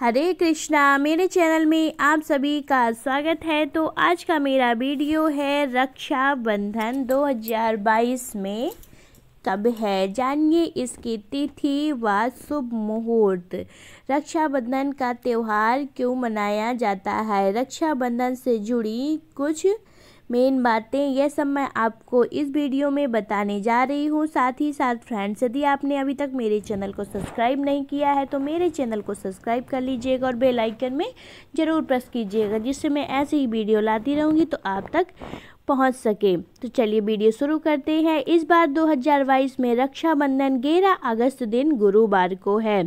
हरे कृष्णा मेरे चैनल में आप सभी का स्वागत है तो आज का मेरा वीडियो है रक्षा बंधन 2022 में कब है जानिए इसकी तिथि व शुभ मुहूर्त रक्षाबंधन का त्यौहार क्यों मनाया जाता है रक्षाबंधन से जुड़ी कुछ मेन बातें यह सब मैं आपको इस वीडियो में बताने जा रही हूँ साथ ही साथ फ्रेंड्स यदि आपने अभी तक मेरे चैनल को सब्सक्राइब नहीं किया है तो मेरे चैनल को सब्सक्राइब कर लीजिएगा और बेल आइकन में ज़रूर प्रेस कीजिएगा जिससे मैं ऐसे ही वीडियो लाती रहूँगी तो आप तक पहुंच सके तो चलिए वीडियो शुरू करते हैं इस बार 2022 में रक्षाबंधन 11 अगस्त दिन गुरुवार को है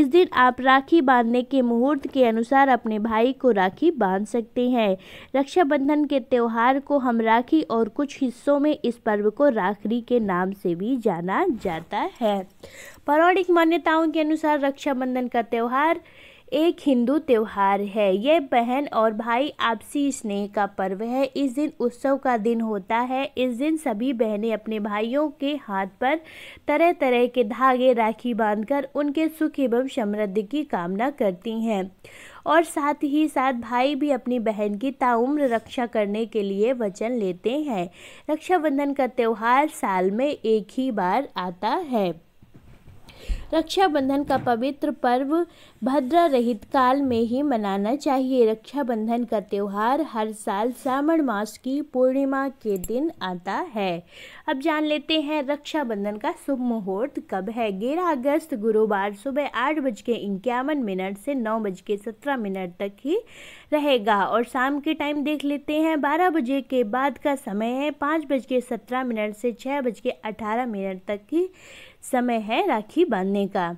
इस दिन आप राखी बांधने के मुहूर्त के अनुसार अपने भाई को राखी बांध सकते हैं रक्षाबंधन के त्यौहार को हम राखी और कुछ हिस्सों में इस पर्व को राखड़ी के नाम से भी जाना जाता है पौराणिक मान्यताओं के अनुसार रक्षाबंधन का त्यौहार एक हिंदू त्यौहार है यह बहन और भाई आपसी स्नेह का पर्व है इस दिन उत्सव का दिन होता है इस दिन सभी बहनें अपने भाइयों के हाथ पर तरह तरह के धागे राखी बांधकर उनके सुख एवं समृद्धि की कामना करती हैं और साथ ही साथ भाई भी अपनी बहन की ताउम्र रक्षा करने के लिए वचन लेते हैं रक्षाबंधन का त्यौहार साल में एक ही बार आता है रक्षाबंधन का पवित्र पर्व भद्रा रहित काल में ही मनाना चाहिए रक्षाबंधन का त्यौहार हर साल श्रावण मास की पूर्णिमा के दिन आता है अब जान लेते हैं रक्षाबंधन का शुभ मुहूर्त कब है ग्यारह अगस्त गुरुवार सुबह आठ बज के इक्यावन मिनट से नौ बज के सत्रह मिनट तक ही रहेगा और शाम के टाइम देख लेते हैं बारह बजे के बाद का समय है पाँच बज के सत्रह मिनट से छः बज के अठारह मिनट तक ही समय है राखी बांधने का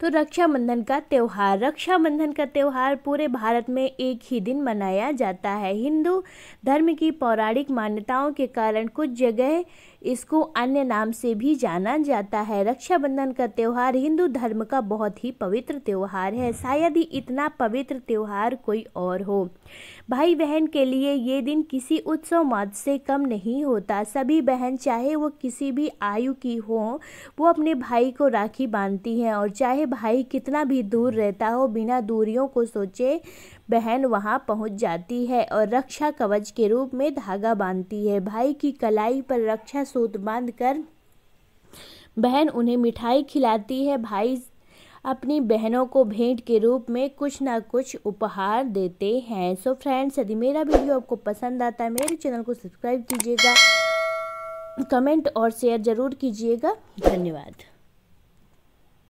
तो रक्षाबंधन का त्यौहार रक्षाबंधन का त्यौहार पूरे भारत में एक ही दिन मनाया जाता है हिंदू धर्म की पौराणिक मान्यताओं के कारण कुछ जगह इसको अन्य नाम से भी जाना जाता है रक्षाबंधन का त्यौहार हिंदू धर्म का बहुत ही पवित्र त्यौहार है शायद ही इतना पवित्र त्यौहार कोई और हो भाई बहन के लिए ये दिन किसी उत्सव मत से कम नहीं होता सभी बहन चाहे वो किसी भी आयु की हो वो अपने भाई को राखी बांधती हैं और चाहे भाई कितना भी दूर रहता हो बिना दूरियों को सोचे बहन वहाँ पहुँच जाती है और रक्षा कवच के रूप में धागा बांधती है भाई की कलाई पर रक्षा सूत बांध कर बहन उन्हें मिठाई खिलाती है भाई अपनी बहनों को भेंट के रूप में कुछ ना कुछ उपहार देते हैं सो फ्रेंड्स यदि मेरा वीडियो आपको पसंद आता है मेरे चैनल को सब्सक्राइब कीजिएगा कमेंट और शेयर ज़रूर कीजिएगा धन्यवाद